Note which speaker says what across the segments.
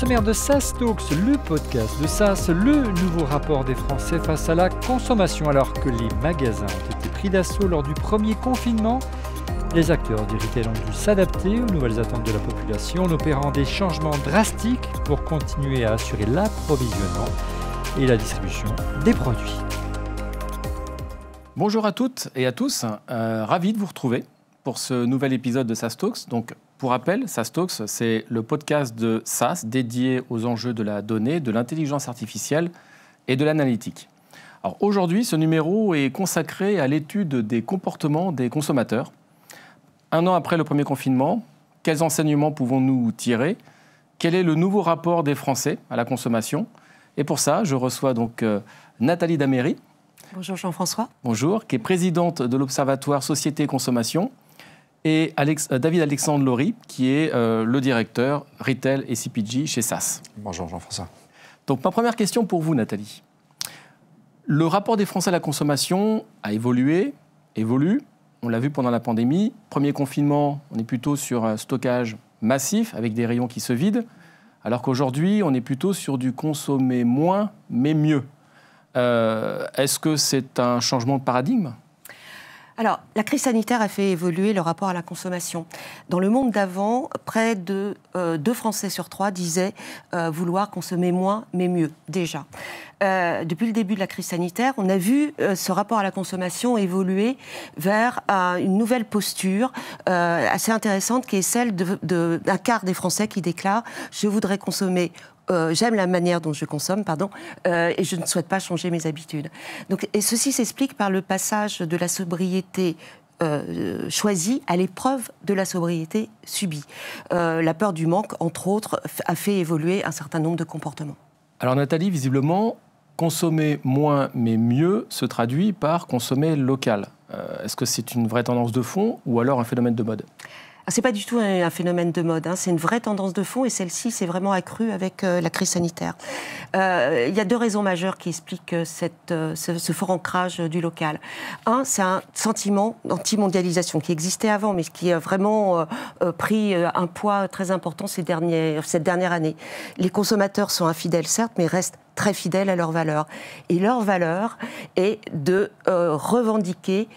Speaker 1: sommaire de SAS le podcast de SAS, le nouveau rapport des Français face à la consommation. Alors que les magasins ont été pris d'assaut lors du premier confinement, les acteurs du retail ont dû s'adapter aux nouvelles attentes de la population en opérant des changements drastiques pour continuer à assurer l'approvisionnement et la distribution des produits. Bonjour à toutes et à tous, euh, ravi de vous retrouver pour ce nouvel épisode de SAS Talks, donc pour rappel, Talks, c'est le podcast de SaaS dédié aux enjeux de la donnée, de l'intelligence artificielle et de l'analytique. aujourd'hui, ce numéro est consacré à l'étude des comportements des consommateurs. Un an après le premier confinement, quels enseignements pouvons-nous tirer Quel est le nouveau rapport des Français à la consommation Et pour ça, je reçois donc euh, Nathalie Daméry. Bonjour Jean-François. Bonjour, qui est présidente de l'Observatoire Société Consommation et euh, David Alexandre Laurie, qui est euh, le directeur Retail et CPG chez SAS. Bonjour Jean-François. Donc ma première question pour vous, Nathalie. Le rapport des Français à la consommation a évolué, évolue. On l'a vu pendant la pandémie. Premier confinement, on est plutôt sur un stockage massif avec des rayons qui se vident, alors qu'aujourd'hui, on est plutôt sur du consommer moins mais mieux. Euh, est-ce que c'est un changement de paradigme
Speaker 2: alors, la crise sanitaire a fait évoluer le rapport à la consommation. Dans le monde d'avant, près de euh, deux Français sur trois disaient euh, vouloir consommer moins, mais mieux, déjà. Euh, depuis le début de la crise sanitaire, on a vu ce rapport à la consommation évoluer vers une nouvelle posture assez intéressante qui est celle d'un quart des Français qui déclarent je voudrais consommer euh, j'aime la manière dont je consomme, pardon, euh, et je ne souhaite pas changer mes habitudes. et ceci s'explique par le passage de la sobriété euh, choisie à l'épreuve de la sobriété subie. la peur du manque, entre autres, a fait évoluer un certain nombre de comportements.
Speaker 1: Alors Nathalie, visiblement, consommer moins mais mieux se traduit par consommer local. Est-ce que c'est une vraie tendance de fond ou alors un phénomène de mode n'est ah, pas du tout un,
Speaker 2: phénomène de mode, hein. c'est une vraie tendance de fond et celle-ci s'est vraiment accrue avec euh, la crise sanitaire. Euh, il y a deux raisons majeures qui expliquent euh, cette, ce, fort ancrage du local. Un, c'est un sentiment d'anti-mondialisation qui existait avant, mais qui a vraiment pris un poids très important ces dernières, cette dernière année. Les consommateurs sont infidèles, certes, mais restent très fidèles à leurs valeurs. Et leur valeur est de revendiquer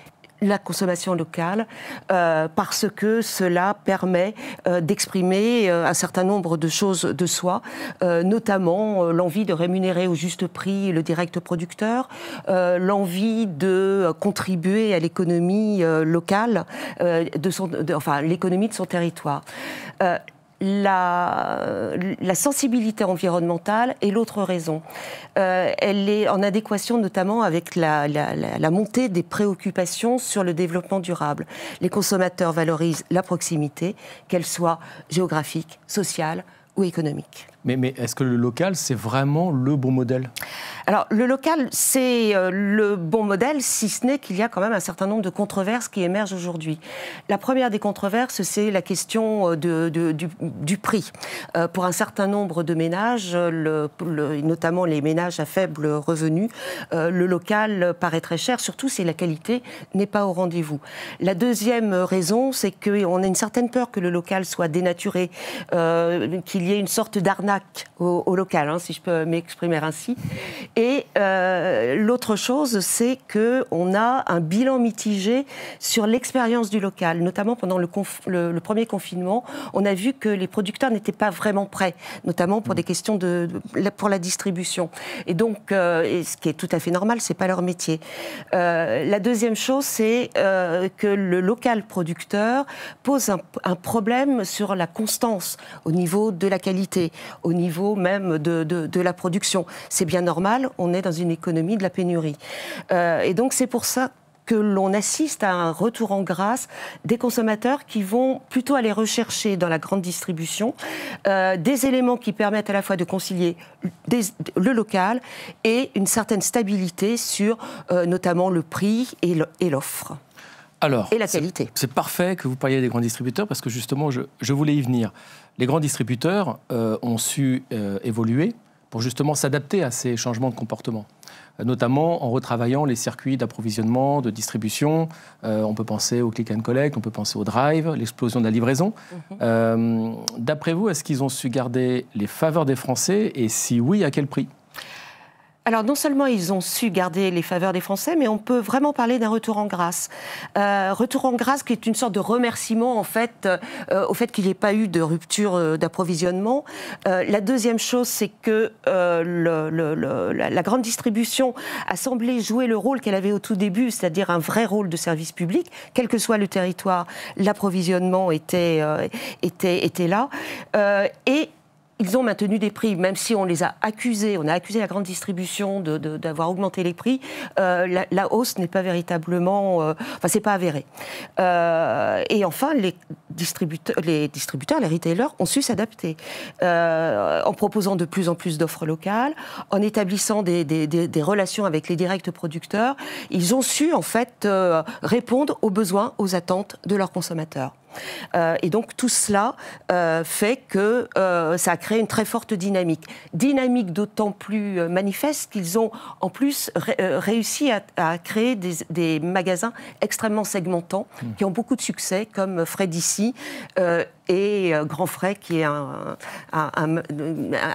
Speaker 2: la consommation locale, euh, parce que cela permet euh, d'exprimer euh, un certain nombre de choses de soi, notamment l'envie de rémunérer au juste prix le direct producteur, l'envie de contribuer à l'économie locale, enfin l'économie de son territoire la, sensibilité environnementale est l'autre raison. Euh, elle est en adéquation notamment avec la, la, montée des préoccupations sur le développement durable. Les consommateurs valorisent la proximité, qu'elle soit géographique, sociale ou économique.
Speaker 1: Mais, est-ce que le local, c'est vraiment le bon modèle
Speaker 2: Alors, le local, c'est euh, le bon modèle, si ce n'est qu'il y a quand même un certain nombre de controverses qui émergent aujourd'hui. La première des controverses, c'est la question euh, du, prix. Euh, pour un certain nombre de ménages, notamment les ménages à faible revenu, le local paraît très cher, surtout si la qualité n'est pas au rendez-vous. La deuxième raison, c'est qu'on a une certaine peur que le local soit dénaturé, qu'il y ait une sorte d'arnaque au, local, hein, si je peux m'exprimer ainsi. Et euh, l'autre chose, c'est que on a un bilan mitigé sur l'expérience du local, notamment pendant le, premier confinement. On a vu que les producteurs n'étaient pas vraiment prêts, notamment pour des questions de, pour la distribution. Et donc, euh, ce qui est tout à fait normal, ce n'est pas leur métier. Euh, la deuxième chose, c'est que le local producteur pose un, un problème sur la constance au niveau de la qualité, au niveau même de, la production. C'est bien normal, on est dans une économie de la pénurie. Euh, et donc c'est pour ça que l'on assiste à un retour en grâce des consommateurs qui vont plutôt aller rechercher dans la grande distribution euh, des éléments qui permettent à la fois de concilier le local et une certaine stabilité sur euh, notamment le prix et
Speaker 1: l'offre et la qualité. C'est parfait que vous parliez des grands distributeurs parce que justement, je, voulais y venir. Les grands distributeurs euh, ont su euh, évoluer pour justement s'adapter à ces changements de comportement euh, notamment en retravaillant les circuits d'approvisionnement, de distribution. on peut penser au click and collect, on peut penser au drive, l'explosion de la livraison. Mhm. D'après vous, est-ce qu'ils ont su garder les faveurs des Français et si oui, à quel prix
Speaker 2: alors non seulement ils ont su garder les faveurs des Français, mais on peut vraiment parler d'un retour en grâce. Euh, retour en grâce qui est une sorte de remerciement en fait euh, au fait qu'il n'y ait pas eu de rupture euh, d'approvisionnement. Euh, la deuxième chose, c'est que la, grande distribution a semblé jouer le rôle qu'elle avait au tout début, c'est-à-dire un vrai rôle de service public, quel que soit le territoire, l'approvisionnement était, était, était là. et ils ont maintenu des prix, même si on les a accusés, on a accusé la grande distribution d'avoir augmenté les prix, euh, la, hausse n'est pas véritablement, euh, enfin c'est pas avéré. Euh, et enfin, les, distributeurs, les distributeurs, les retailers ont su s'adapter euh, en proposant de plus en plus d'offres locales, en établissant des, relations avec les directs producteurs. Ils ont su en fait euh, répondre aux besoins, aux attentes de leurs consommateurs. Euh, et donc tout cela fait que ça a créé une très forte dynamique. Dynamique d'autant plus manifeste qu'ils ont en plus réussi à, créer des, magasins extrêmement segmentants mmh. qui ont beaucoup de succès comme Fred euh, et euh, Grand Frais, qui est un,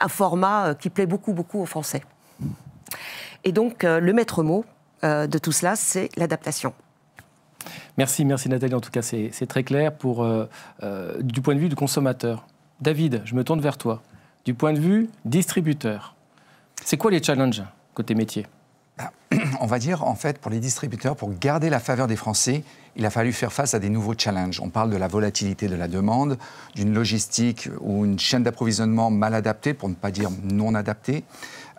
Speaker 2: format euh, qui plaît beaucoup, beaucoup aux Français. Et donc, le maître mot de tout cela, c'est l'adaptation.
Speaker 1: Merci, merci Nathalie. En tout cas, c'est très clair pour, du point de vue du consommateur. David, je me tourne vers toi. Du point de vue distributeur, c'est
Speaker 3: quoi les challenges côté métier ah, on va dire, en fait, pour les distributeurs, pour garder la faveur des Français, il a fallu faire face à des nouveaux challenges. On parle de la volatilité de la demande, d'une logistique ou une chaîne d'approvisionnement mal adaptée, pour ne pas dire non adaptée.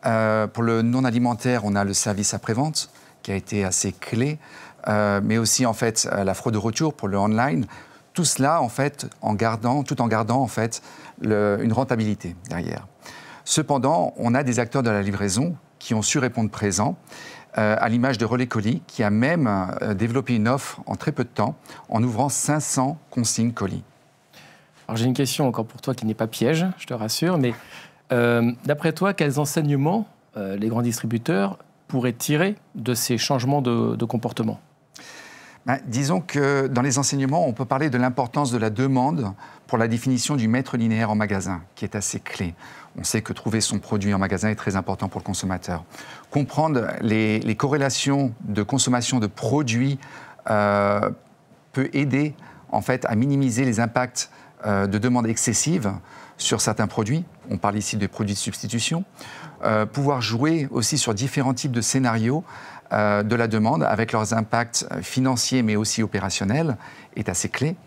Speaker 3: Euh, pour le non alimentaire, on a le service après-vente, qui a été assez clé, euh, mais aussi, en fait, euh, la fraude de retour pour le online. Tout cela, en fait, en gardant, tout en gardant, en fait, une rentabilité derrière. Cependant, on a des acteurs de la livraison qui ont su répondre présent. Euh, à l'image de Relais Colis, qui a même euh, développé une offre en très peu de temps en ouvrant 500 consignes colis. Alors j'ai une question encore pour toi qui n'est pas piège, je te rassure, mais euh, d'après toi, quels enseignements les grands distributeurs pourraient tirer de ces changements de comportement Hein, disons que dans les enseignements, on peut parler de l'importance de la demande pour la définition du mètre linéaire en magasin, qui est assez clé. On sait que trouver son produit en magasin est très important pour le consommateur. Comprendre les, corrélations de consommation de produits euh, peut aider en fait à minimiser les impacts euh, de demandes excessive sur certains produits. On parle ici de produits de substitution. Euh, pouvoir jouer aussi sur différents types de scénarios euh, de la demande avec leurs impacts financiers mais aussi opérationnels est assez clé.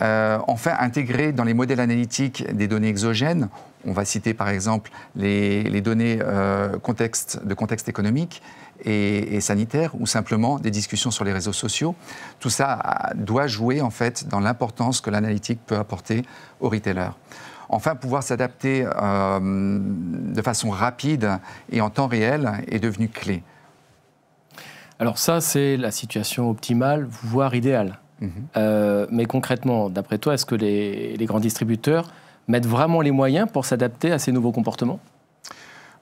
Speaker 3: enfin, intégrer dans les modèles analytiques des données exogènes, on va citer par exemple les, données euh, contexte, de contexte économique et, sanitaire ou simplement des discussions sur les réseaux sociaux. Tout ça ah, doit jouer en fait dans l'importance que l'analytique peut apporter aux retailers. Enfin, pouvoir s'adapter euh, de façon rapide et en temps réel est devenu clé. Alors ça, c'est la situation
Speaker 1: optimale, voire idéale. Mhm. Euh, mais concrètement, d'après toi, est-ce que les, grands distributeurs
Speaker 3: mettre vraiment les moyens pour s'adapter à ces nouveaux comportements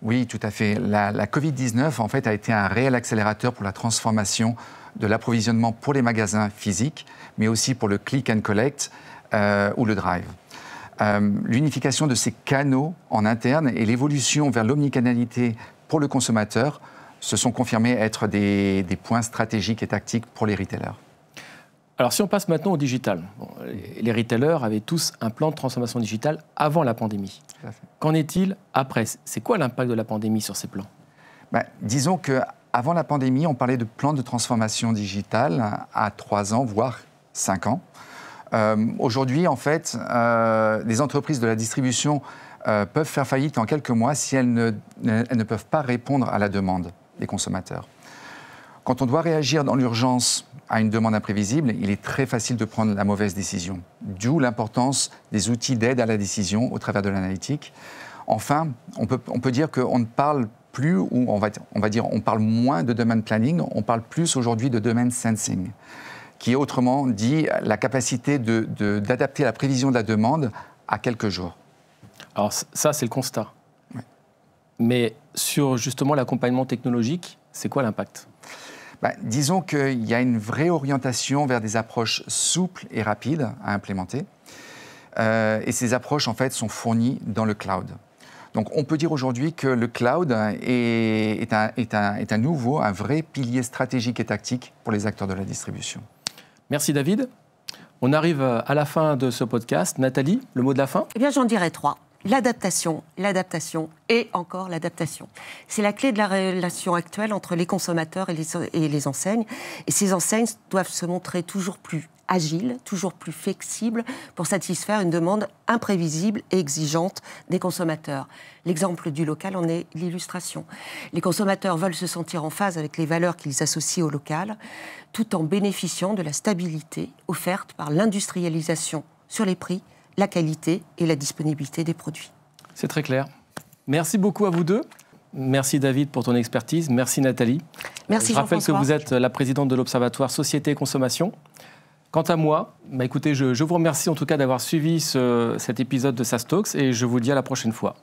Speaker 3: Oui, tout à fait. La, Covid-19, en fait, a été un réel accélérateur pour la transformation de l'approvisionnement pour les magasins physiques, mais aussi pour le click and collect euh, ou le drive. Euh, l'unification de ces canaux en interne et l'évolution vers l'omnicanalité pour le consommateur se sont confirmés être des points stratégiques et tactiques pour les retailers. Alors si on passe maintenant au digital, les retailers avaient tous un plan de transformation digitale avant la pandémie. Qu'en est-il après C'est quoi l'impact de la pandémie sur ces plans bah, Disons qu'avant la pandémie, on parlait de plan de transformation digitale à trois ans, voire cinq ans. Euh, aujourd'hui, en fait, euh, les entreprises de la distribution euh, peuvent faire faillite en quelques mois si elles ne peuvent pas répondre à la demande des consommateurs. Quand on doit réagir dans l'urgence à une demande imprévisible, il est très facile de prendre la mauvaise décision. D'où l'importance des outils d'aide à la décision au travers de l'analytique. Enfin, on peut, dire qu'on ne parle plus, ou on va, dire on parle moins de demand planning, on parle plus aujourd'hui de demand sensing, qui est autrement dit la capacité d'adapter la prévision de la demande à quelques jours. Alors ça, c'est le constat. Mais sur justement l'accompagnement technologique, c'est quoi l'impact bah, disons qu'il y a une vraie orientation vers des approches souples et rapides à implémenter. Euh, et ces approches, en fait, sont fournies dans le cloud. Donc on peut dire aujourd'hui que le cloud est, est, un, nouveau, un vrai pilier stratégique et tactique pour les acteurs de la distribution.
Speaker 1: Merci David. On arrive à la fin de ce podcast. Nathalie, le mot de la fin
Speaker 2: Eh bien j'en dirai trois l'adaptation, l'adaptation et encore l'adaptation. C'est la clé de la relation actuelle entre les consommateurs et les, et les, enseignes. Et ces enseignes doivent se montrer toujours plus agiles, toujours plus flexibles pour satisfaire une demande imprévisible et exigeante des consommateurs. L'exemple du local en est l'illustration. Les consommateurs veulent se sentir en phase avec les valeurs qu'ils associent au local, tout en bénéficiant de la stabilité offerte par l'industrialisation sur les prix la qualité et la disponibilité des produits.
Speaker 1: C'est très clair. Merci beaucoup à vous deux. Merci David pour ton expertise. Merci Nathalie. Merci Je rappelle que vous êtes la présidente de l'Observatoire Société et Consommation. Quant à moi, bah écoutez, je, je, vous remercie en tout cas d'avoir suivi cet épisode de Sastox et je vous dis à la prochaine fois.